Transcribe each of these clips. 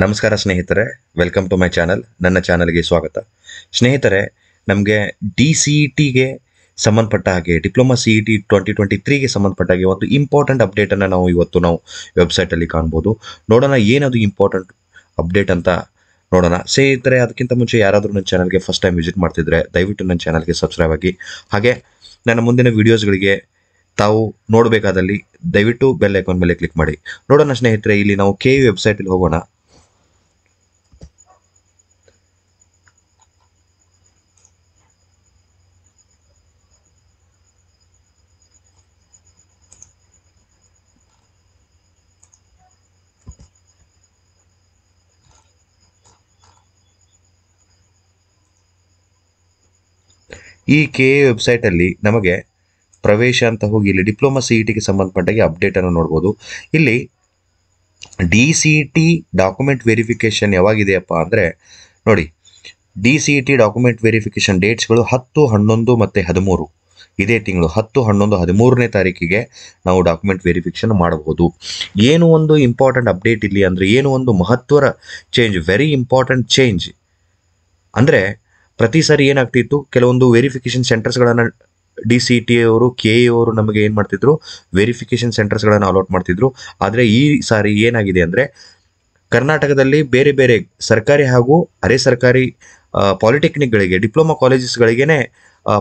ನಮಸ್ಕಾರ ಸ್ನೇಹಿತರೆ welcome to my channel ನನ್ನ ಚಾನಲ್ಗೆ ಸ್ವಾಗತ ಸ್ನೇಹಿತರೆ ನಮಗೆ ಡಿ ಸಿ ಇ e ಟಿಗೆ ಸಂಬಂಧಪಟ್ಟ ಹಾಗೆ diploma C E T twenty twenty ತ್ರೀಗೆ ಸಂಬಂಧಪಟ್ಟ ಹಾಗೆ ಒಂದು ಇಂಪಾರ್ಟೆಂಟ್ ಅಪ್ಡೇಟನ್ನು ನಾವು ಇವತ್ತು ನಾವು ವೆಬ್ಸೈಟಲ್ಲಿ ಕಾಣ್ಬೋದು ನೋಡೋಣ ಏನದು ಇಂಪಾರ್ಟೆಂಟ್ ಅಪ್ಡೇಟ್ ಅಂತ ನೋಡೋಣ ಸ್ನೇಹಿತರೆ ಅದಕ್ಕಿಂತ ಮುಂಚೆ ಯಾರಾದರೂ ನನ್ನ ಚಾನಲ್ಗೆ ಫಸ್ಟ್ ಟೈಮ್ ವಿಸಿಟ್ ಮಾಡ್ತಿದ್ರೆ ದಯವಿಟ್ಟು ನನ್ನ ಚಾನಲ್ಗೆ ಸಬ್ಸ್ಕ್ರೈಬ್ ಆಗಿ ಹಾಗೆ ನನ್ನ ಮುಂದಿನ ವೀಡಿಯೋಸ್ಗಳಿಗೆ ತಾವು ನೋಡಬೇಕಾದಲ್ಲಿ ದಯವಿಟ್ಟು ಬೆಲ್ ಐಕಾನ್ ಮೇಲೆ ಕ್ಲಿಕ್ ಮಾಡಿ ನೋಡೋಣ ಸ್ನೇಹಿತರೆ ಇಲ್ಲಿ ನಾವು ಕೆ ವೆಬ್ಸೈಟಲ್ಲಿ ಹೋಗೋಣ ಈ ಕೆ ಎ ವೆಬ್ಸೈಟಲ್ಲಿ ನಮಗೆ ಪ್ರವೇಶ ಅಂತ ಹೋಗಿ ಇಲ್ಲಿ ಡಿಪ್ಲೊಮಾ ಸಿ ಇ ಟಿಗೆ ಸಂಬಂಧಪಟ್ಟಾಗಿ ಅಪ್ಡೇಟನ್ನು ನೋಡ್ಬೋದು ಇಲ್ಲಿ D C T document verification ಯಾವಾಗಿದೆಯಪ್ಪ ಅಂದರೆ ನೋಡಿ D C T document verification ಡೇಟ್ಸ್ಗಳು ಹತ್ತು ಹನ್ನೊಂದು ಮತ್ತು ಹದಿಮೂರು ಇದೇ ತಿಂಗಳು ಹತ್ತು ಹನ್ನೊಂದು ಹದಿಮೂರನೇ ತಾರೀಕಿಗೆ ನಾವು ಡಾಕ್ಯುಮೆಂಟ್ ವೆರಿಫಿಕೇಷನ್ ಮಾಡಬಹುದು ಏನು ಒಂದು ಇಂಪಾರ್ಟೆಂಟ್ ಅಪ್ಡೇಟ್ ಇಲ್ಲಿ ಅಂದರೆ ಏನು ಒಂದು ಮಹತ್ವರ ಚೇಂಜ್ ವೆರಿ ಇಂಪಾರ್ಟೆಂಟ್ ಚೇಂಜ್ ಅಂದರೆ ಪ್ರತಿ ಸಾರಿ ಏನಾಗ್ತಿತ್ತು ಕೆಲವೊಂದು ವೆರಿಫಿಕೇಶನ್ ಸೆಂಟರ್ಸ್ಗಳನ್ನು ಡಿ ಸಿ ಟಿ ಅವರು ಕೆ ಎ ಅವರು ನಮಗೆ ಏನು ಮಾಡ್ತಿದ್ರು ವೆರಿಫಿಕೇಶನ್ ಸೆಂಟರ್ಸ್ಗಳನ್ನು ಅಲೌಟ್ ಮಾಡ್ತಿದ್ರು ಆದರೆ ಈ ಸಾರಿ ಏನಾಗಿದೆ ಅಂದರೆ ಕರ್ನಾಟಕದಲ್ಲಿ ಬೇರೆ ಬೇರೆ ಸರ್ಕಾರಿ ಹಾಗೂ ಅರೆ ಸರ್ಕಾರಿ ಪಾಲಿಟೆಕ್ನಿಕ್ಗಳಿಗೆ ಡಿಪ್ಲೊಮಾ ಕಾಲೇಜಸ್ಗಳಿಗೇ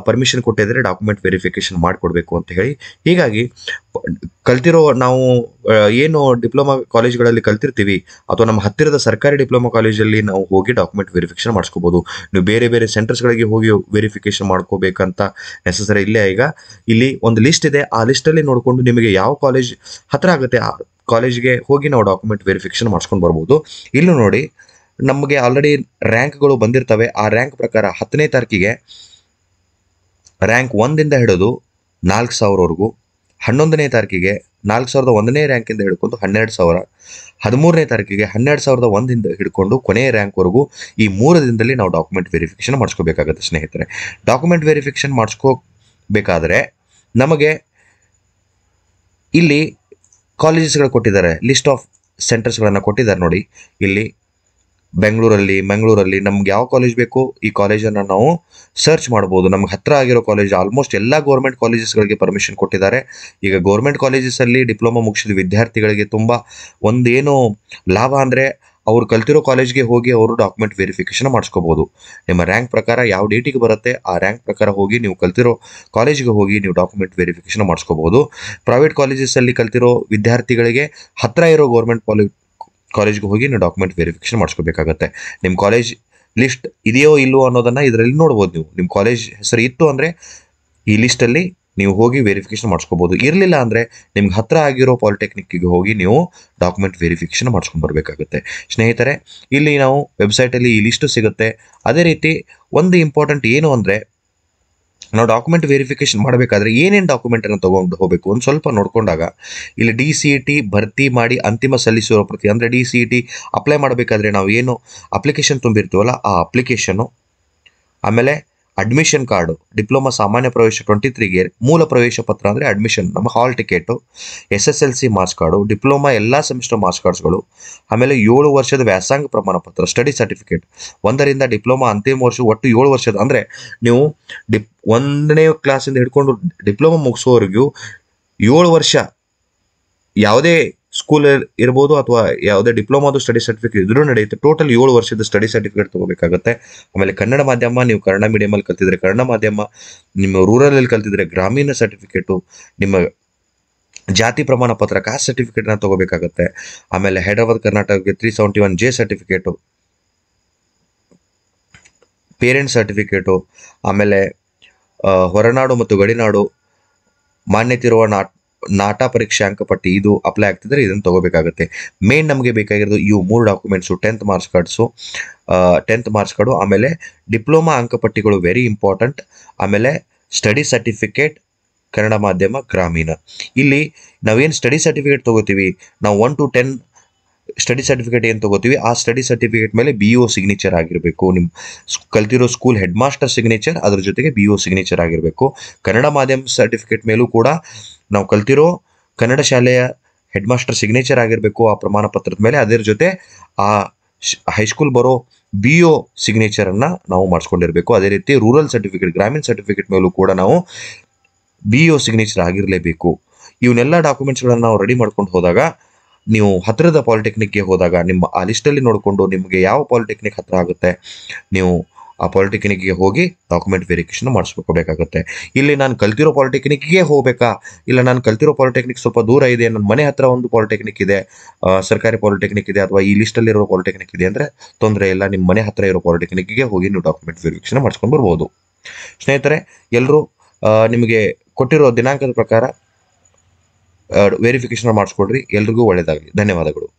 ಪರ್ಮಿಷನ್ ಕೊಟ್ಟಿದ್ರೆ ಡಾಕ್ಯುಮೆಂಟ್ ವೆರಿಫಿಕೇಶನ್ ಮಾಡಿಕೊಡ್ಬೇಕು ಅಂತ ಹೇಳಿ ಹೀಗಾಗಿ ಕಲ್ತಿರೋ ನಾವು ಏನು ಡಿಪ್ಲೊಮಾ ಕಾಲೇಜ್ಗಳಲ್ಲಿ ಕಲ್ತಿರ್ತೀವಿ ಅಥವಾ ನಮ್ಮ ಹತ್ತಿರದ ಸರ್ಕಾರಿ ಡಿಪ್ಲೊಮಾ ಕಾಲೇಜಲ್ಲಿ ನಾವು ಹೋಗಿ ಡಾಕ್ಯುಮೆಂಟ್ ವೆರಿಫಿಕೇಶನ್ ಮಾಡಿಸ್ಕೋಬೋದು ನೀವು ಬೇರೆ ಬೇರೆ ಸೆಂಟರ್ಸ್ಗಳಿಗೆ ಹೋಗಿ ವೆರಿಫಿಕೇಶನ್ ಮಾಡ್ಕೋಬೇಕಂತ ನೆಸಸರಿ ಇಲ್ಲೇ ಈಗ ಇಲ್ಲಿ ಒಂದು ಲಿಸ್ಟ್ ಇದೆ ಆ ಲಿಸ್ಟಲ್ಲಿ ನೋಡಿಕೊಂಡು ನಿಮಗೆ ಯಾವ ಕಾಲೇಜ್ ಹತ್ತಿರ ಆಗುತ್ತೆ ಆ ಕಾಲೇಜ್ಗೆ ಹೋಗಿ ನಾವು ಡಾಕ್ಯುಮೆಂಟ್ ವೆರಿಫಿಕೇಶನ್ ಮಾಡ್ಸ್ಕೊಂಡು ಬರ್ಬೋದು ಇಲ್ಲೂ ನೋಡಿ ನಮಗೆ ಆಲ್ರೆಡಿ ರ್ಯಾಂಕ್ಗಳು ಬಂದಿರ್ತವೆ ಆ ರ್ಯಾಂಕ್ ಪ್ರಕಾರ ಹತ್ತನೇ ತಾರೀಕಿಗೆ ರ್ಯಾಂಕ್ ಒಂದಿಂದ ಹಿಡಿದು ನಾಲ್ಕು ಸಾವಿರವರೆಗೂ ಹನ್ನೊಂದನೇ ತಾರೀಕಿಗೆ ನಾಲ್ಕು ಸಾವಿರದ ಒಂದನೇ ರ್ಯಾಂಕಿಂದ ಹಿಡ್ಕೊಂಡು ಹನ್ನೆರಡು ಸಾವಿರ ಹದಿಮೂರನೇ ತಾರೀಕಿಗೆ ಹನ್ನೆರಡು ಸಾವಿರದ ಒಂದಿಂದ ಹಿಡ್ಕೊಂಡು ಕೊನೆಯ ರ್ಯಾಂಕ್ವರೆಗೂ ಈ ಮೂರು ದಿನದಲ್ಲಿ ನಾವು ಡಾಕ್ಯುಮೆಂಟ್ ವೆರಿಫಿಕೇಷನ್ ಮಾಡಿಸ್ಕೋಬೇಕಾಗುತ್ತೆ ಸ್ನೇಹಿತರೆ ಡಾಕ್ಯುಮೆಂಟ್ ವೆರಿಫಿಕೇಷನ್ ಮಾಡಿಸ್ಕೋಬೇಕಾದ್ರೆ ನಮಗೆ ಇಲ್ಲಿ ಕಾಲೇಜಸ್ಗಳು ಕೊಟ್ಟಿದ್ದಾರೆ ಲಿಸ್ಟ್ ಆಫ್ ಸೆಂಟರ್ಸ್ಗಳನ್ನು ಕೊಟ್ಟಿದ್ದಾರೆ ನೋಡಿ ಇಲ್ಲಿ ಬೆಂಗಳೂರಲ್ಲಿ ಮಂಗಳೂರಲ್ಲಿ ನಮ್ಗೆ ಯಾವ ಕಾಲೇಜ್ ಬೇಕು ಈ ಕಾಲೇಜನ್ನು ನಾವು ಸರ್ಚ್ ಮಾಡ್ಬೋದು ನಮ್ಗೆ ಹತ್ತಿರ ಆಗಿರೋ ಕಾಲೇಜ್ ಆಲ್ಮೋಸ್ಟ್ ಎಲ್ಲ ಗೌರ್ಮೆಂಟ್ ಕಾಲೇಜಸ್ಗಳಿಗೆ ಪರ್ಮಿಷನ್ ಕೊಟ್ಟಿದ್ದಾರೆ ಈಗ ಗೌರ್ಮೆಂಟ್ ಕಾಲೇಜಸಲ್ಲಿ ಡಿಪ್ಲೊಮಾ ಮುಗಿಸಿದ ವಿದ್ಯಾರ್ಥಿಗಳಿಗೆ ತುಂಬ ಒಂದೇನು ಲಾಭ ಅಂದರೆ ಅವ್ರು ಕಲ್ತಿರೋ ಕಾಲೇಜ್ಗೆ ಹೋಗಿ ಅವರು ಡಾಕ್ಯುಮೆಂಟ್ ವೆರಿಫಿಕೇಷನ್ ಮಾಡಿಸ್ಕೋಬೋದು ನಿಮ್ಮ ರ್ಯಾಂಕ್ ಪ್ರಕಾರ ಯಾವ ಡೇಟಿಗೆ ಬರುತ್ತೆ ಆ ರ್ಯಾಂಕ್ ಪ್ರಕಾರ ಹೋಗಿ ನೀವು ಕಲ್ತಿರೋ ಕಾಲೇಜಿಗೆ ಹೋಗಿ ನೀವು ಡಾಕ್ಯುಮೆಂಟ್ ವೆರಿಫಿಕೇಶನ್ ಮಾಡಿಸ್ಕೋಬೋದು ಪ್ರೈವೇಟ್ ಕಾಲೇಜಸ್ಸಲ್ಲಿ ಕಲ್ತಿರೋ ವಿದ್ಯಾರ್ಥಿಗಳಿಗೆ ಹತ್ತಿರ ಇರೋ ಗೌರ್ಮೆಂಟ್ ಕಾಲೇಜ್ ಕಾಲೇಜ್ಗೆ ಹೋಗಿ ನೀವು ಡಾಕ್ಯುಮೆಂಟ್ ವೆರಿಫಿಕೇಶನ್ ಮಾಡಿಸ್ಕೋಬೇಕಾಗತ್ತೆ ನಿಮ್ಮ ಕಾಲೇಜ್ ಲಿಸ್ಟ್ ಇದೆಯೋ ಇಲ್ಲವೋ ಅನ್ನೋದನ್ನು ಇದರಲ್ಲಿ ನೋಡ್ಬೋದು ನೀವು ನಿಮ್ಮ ಕಾಲೇಜ್ ಹೆಸರು ಇತ್ತು ಅಂದರೆ ಈ ಲಿಸ್ಟಲ್ಲಿ ನೀವು ಹೋಗಿ ವೆರಿಫಿಕೇಶನ್ ಮಾಡಿಸ್ಕೋಬೋದು ಇರಲಿಲ್ಲ ಅಂದರೆ ನಿಮ್ಗೆ ಹತ್ತಿರ ಆಗಿರೋ ಪಾಲಿಟೆಕ್ನಿಕ್ಕಿಗೆ ಹೋಗಿ ನೀವು ಡಾಕ್ಯುಮೆಂಟ್ ವೆರಿಫಿಕೇಷನ್ ಮಾಡ್ಸ್ಕೊಂಡು ಬರಬೇಕಾಗುತ್ತೆ ಸ್ನೇಹಿತರೆ ಇಲ್ಲಿ ನಾವು ವೆಬ್ಸೈಟಲ್ಲಿ ಈ ಲಿಸ್ಟು ಸಿಗುತ್ತೆ ಅದೇ ರೀತಿ ಒಂದು ಇಂಪಾರ್ಟೆಂಟ್ ಏನು ಅಂದರೆ ನಾವು ಡಾಕ್ಯುಮೆಂಟ್ ವೆರಿಫಿಕೇಶನ್ ಮಾಡಬೇಕಾದ್ರೆ ಏನೇನು ಡಾಕ್ಯುಮೆಂಟನ್ನು ತೊಗೊಂಡು ಹೋಗಬೇಕು ಒಂದು ಸ್ವಲ್ಪ ನೋಡಿಕೊಂಡಾಗ ಇಲ್ಲಿ ಡಿ ಸಿ ಇ ಟಿ ಭರ್ತಿ ಮಾಡಿ ಅಂತಿಮ ಸಲ್ಲಿಸುವ ಪ್ರತಿ ಅಂದರೆ D C E e T apply ಮಾಡಬೇಕಾದ್ರೆ ನಾವು ಏನು ಅಪ್ಲಿಕೇಶನ್ ತುಂಬಿರ್ತೀವಲ್ಲ ಆ ಅಪ್ಲಿಕೇಶನು ಆಮೇಲೆ ಅಡ್ಮಿಷನ್ ಕಾರ್ಡು ಡಿಪ್ಲೊಮಾ ಸಾಮಾನ್ಯ ಪ್ರವೇಶ ಟ್ವೆಂಟಿ ತ್ರೀಗೆ ಮೂಲ ಪ್ರವೇಶ ಪತ್ರ ಅಂದರೆ ಅಡ್ಮಿಷನ್ ನಮ್ಮ hall ticket S S L C marks card diploma ಎಲ್ಲ ಸೆಮಿಸ್ಟರ್ ಮಾರ್ಕ್ಸ್ ಕಾರ್ಡ್ಸ್ಗಳು ಆಮೇಲೆ ಏಳು ವರ್ಷದ ವ್ಯಾಸಂಗ ಪ್ರಮಾಣ ಪತ್ರ ಸ್ಟಡಿ ಸರ್ಟಿಫಿಕೇಟ್ ಒಂದರಿಂದ ಡಿಪ್ಲೊಮಾ ಅಂತಿಮ ವರ್ಷ ಒಟ್ಟು ಏಳು ವರ್ಷದ ಅಂದರೆ ನೀವು ಡಿಪ್ ಒಂದನೇ ಕ್ಲಾಸಿಂದ ಹಿಡ್ಕೊಂಡು ಡಿಪ್ಲೊಮಾ ಮುಗಿಸೋವರೆಗೂ ಏಳು ವರ್ಷ ಯಾವುದೇ ಸ್ಕೂಲ್ ಇರ್ಬೋದು ಅಥವಾ ಯಾವುದೇ ಡಿಪ್ಲೊಮಾದು ಸ್ಟಡಿ ಸರ್ಟಿಫಿಕೇಟ್ ಇದ್ರೂ ನಡೆಯುತ್ತೆ ಟೋಟಲ್ ಏಳು ವರ್ಷದ ಸ್ಟಡಿ ಸರ್ಟಿಫಿಕೇಟ್ ತಗೋಬೇಕಾಗುತ್ತೆ ಆಮೇಲೆ ಕನ್ನಡ ಮಾಧ್ಯಮ ನೀವು ಕನ್ನಡ ಮೀಡಿಯಮಲ್ಲಿ ಕಲ್ತಿದ್ರೆ ಕನ್ನಡ ಮಾಧ್ಯಮ ನಿಮ್ಮ ರೂರಲಲ್ಲಿ ಕಲ್ತಿದ್ರೆ ಗ್ರಾಮೀಣ ಸರ್ಟಿಫಿಕೇಟು ನಿಮ್ಮ ಜಾತಿ ಪ್ರಮಾಣ ಪತ್ರ ಕಾಸ್ಟ್ ಸರ್ಟಿಫಿಕೇಟ್ನ ತಗೋಬೇಕಾಗತ್ತೆ ಆಮೇಲೆ ಹೈದರಾಬಾದ್ ಕರ್ನಾಟಕಕ್ಕೆ three seventy one J certificate parent certificate ಆಮೇಲೆ ಹೊರನಾಡು ಮತ್ತು ಗಡಿನಾಡು ಮಾನ್ಯತೆ ಇರುವ ನಾಟ್ ನಾಟಾ ಪರೀಕ್ಷೆ ಅಂಕಪಟ್ಟಿ ಇದು ಅಪ್ಲೈ ಆಗ್ತಿದ್ರೆ ಇದನ್ನು ತಗೋಬೇಕಾಗುತ್ತೆ ಮೇನ್ ನಮಗೆ ಬೇಕಾಗಿರೋದು ಇವು ಮೂರು documents tenth marks cards tenth marks card ಆಮೇಲೆ ಡಿಪ್ಲೊಮಾ ಅಂಕಪಟ್ಟಿಗಳು ವೆರಿ ಇಂಪಾರ್ಟೆಂಟ್ ಆಮೇಲೆ ಸ್ಟಡಿ ಸರ್ಟಿಫಿಕೇಟ್ ಕನ್ನಡ ಮಾಧ್ಯಮ ಗ್ರಾಮೀಣ ಇಲ್ಲಿ ನಾವೇನು ಸ್ಟಡಿ ಸರ್ಟಿಫಿಕೇಟ್ ತೊಗೋತೀವಿ ನಾವು one to ten study certificate ಏನು ತೊಗೋತೀವಿ ಆ ಸ್ಟಡಿ ಸರ್ಟಿಫಿಕೇಟ್ ಮೇಲೆ ಬಿ ಒ ಸಿಗ್ನೇಚರ್ ಆಗಿರಬೇಕು ನಿಮ್ಮ ಕಲ್ತಿರೋ ಸ್ಕೂಲ್ ಹೆಡ್ ಮಾಸ್ಟರ್ ಸಿಗ್ನೇಚರ್ ಅದ್ರ ಜೊತೆಗೆ ಬಿ ಒ ಸಿಗ್ನೇಚರ್ ಆಗಿರಬೇಕು ಕನ್ನಡ ಮಾಧ್ಯಮ ಸರ್ಟಿಫಿಕೇಟ್ ಮೇಲೂ ಕೂಡ ನಾವು ಕಲ್ತಿರೋ ಕನ್ನಡ ಶಾಲೆಯ ಹೆಡ್ ಮಾಸ್ಟರ್ ಸಿಗ್ನೇಚರ್ ಆಗಿರಬೇಕು ಆ ಪ್ರಮಾಣ ಪತ್ರದ ಮೇಲೆ ಅದರ ಜೊತೆ ಆ ಹೈಸ್ಕೂಲ್ ಬರೋ ಬಿ ಒ ಸಿಗ್ನೇಚರನ್ನು ನಾವು ಮಾಡಿಸ್ಕೊಂಡಿರಬೇಕು ಅದೇ ರೀತಿ ರೂರಲ್ ಸರ್ಟಿಫಿಕೇಟ್ ಗ್ರಾಮೀಣ ಸರ್ಟಿಫಿಕೇಟ್ ಮೇಲೂ ಕೂಡ ನಾವು ಬಿ ಒ ಸಿಗ್ನೇಚರ್ ಆಗಿರಲೇಬೇಕು ಇವನ್ನೆಲ್ಲ ಡಾಕ್ಯುಮೆಂಟ್ಸ್ಗಳನ್ನು ನಾವು ರೆಡಿ ಮಾಡ್ಕೊಂಡು ಹೋದಾಗ ನೀವು ಹತ್ತಿರದ ಪಾಲಿಟೆಕ್ನಿಕ್ಗೆ ಹೋದಾಗ ನಿಮ್ಮ ಆ ಲಿಸ್ಟಲ್ಲಿ ನೋಡಿಕೊಂಡು ನಿಮಗೆ ಯಾವ ಪಾಲಿಟೆಕ್ನಿಕ್ ಹತ್ತಿರ ಆಗುತ್ತೆ ನೀವು ಆ ಪಾಲಿಟೆಕ್ನಿಕ್ಗೆ ಹೋಗಿ ಡಾಕ್ಯುಮೆಂಟ್ ವೆರಿಫಿಕೇಶನ್ ಮಾಡಿಸ್ಬೇಕು ಇಲ್ಲಿ ನಾನು ಕಲ್ತಿರೋ ಪಾಲಿಟೆಕ್ನಿಕ್ಗೆ ಹೋಗಬೇಕಾ ಇಲ್ಲ ನಾನು ಕಲ್ತಿರೋ ಪಾಲಿಟೆಕ್ನಿಕ್ ಸ್ವಲ್ಪ ದೂರ ಇದೆ ನನ್ನ ಮನೆ ಹತ್ರ ಒಂದು ಪಾಲಿಟೆಕ್ನಿಕ್ ಇದೆ ಸರ್ಕಾರಿ ಪಾಲಿಟೆಕ್ನಿಕ್ ಇದೆ ಅಥವಾ ಈ ಲಿಸ್ಟಲ್ಲಿರೋ ಪಾಲಿಟೆಕ್ನಿಕ್ ಇದೆ ಅಂದರೆ ತೊಂದರೆ ಇಲ್ಲ ನಿಮ್ಮ ಮನೆ ಹತ್ರ ಇರೋ ಪಾಲಿಟೆಕ್ನಿಕ್ಗೆ ಹೋಗಿ ನೀವು ಡಾಕ್ಯುಮೆಂಟ್ ವೆರಿಫಿಕೇಶನ್ ಮಾಡಿಸ್ಕೊಂಡು ಬರ್ಬೋದು ಸ್ನೇಹಿತರೆ ಎಲ್ಲರೂ ನಿಮಗೆ ಕೊಟ್ಟಿರೋ ದಿನಾಂಕದ ಪ್ರಕಾರ ವೆರಿಫಿಕೇಶನ್ ಮಾಡಿಸ್ಕೊಡ್ರಿ ಎಲ್ರಿಗೂ ಒಳ್ಳೆಯದಾಗಲಿ ಧನ್ಯವಾದಗಳು